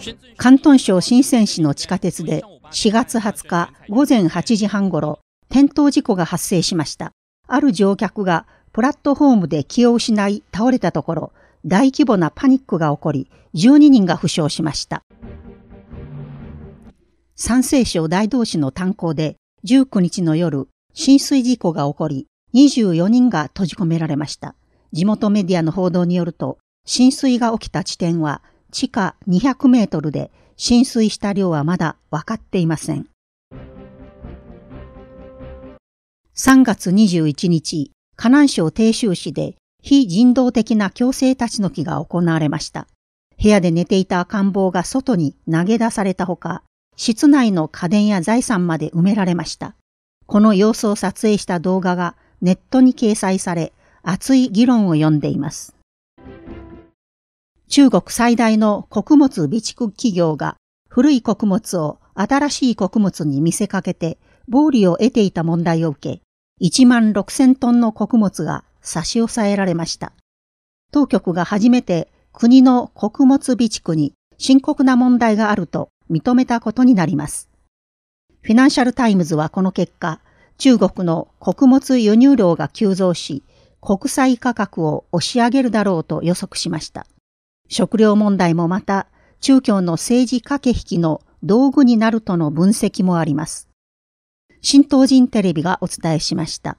広東省深セン市の地下鉄で4月20日午前8時半ごろ、転倒事故が発生しました。ある乗客がプラットホームで気を失い倒れたところ、大規模なパニックが起こり、12人が負傷しました。山西省大同市の炭鉱で19日の夜、浸水事故が起こり、24人が閉じ込められました。地元メディアの報道によると、浸水が起きた地点は地下200メートルで浸水した量はまだ分かっていません。3月21日、河南省鄭州市で非人道的な強制立ち退きが行われました。部屋で寝ていた赤ん坊が外に投げ出されたほか、室内の家電や財産まで埋められました。この様子を撮影した動画がネットに掲載され、熱い議論を呼んでいます。中国最大の穀物備蓄企業が古い穀物を新しい穀物に見せかけて暴利を得ていた問題を受け、1万6000トンの穀物が差し押さえられました。当局が初めて国の穀物備蓄に深刻な問題があると認めたことになります。フィナンシャルタイムズはこの結果、中国の穀物輸入量が急増し、国際価格を押し上げるだろうと予測しました。食料問題もまた、中共の政治駆け引きの道具になるとの分析もあります。新東人テレビがお伝えしました。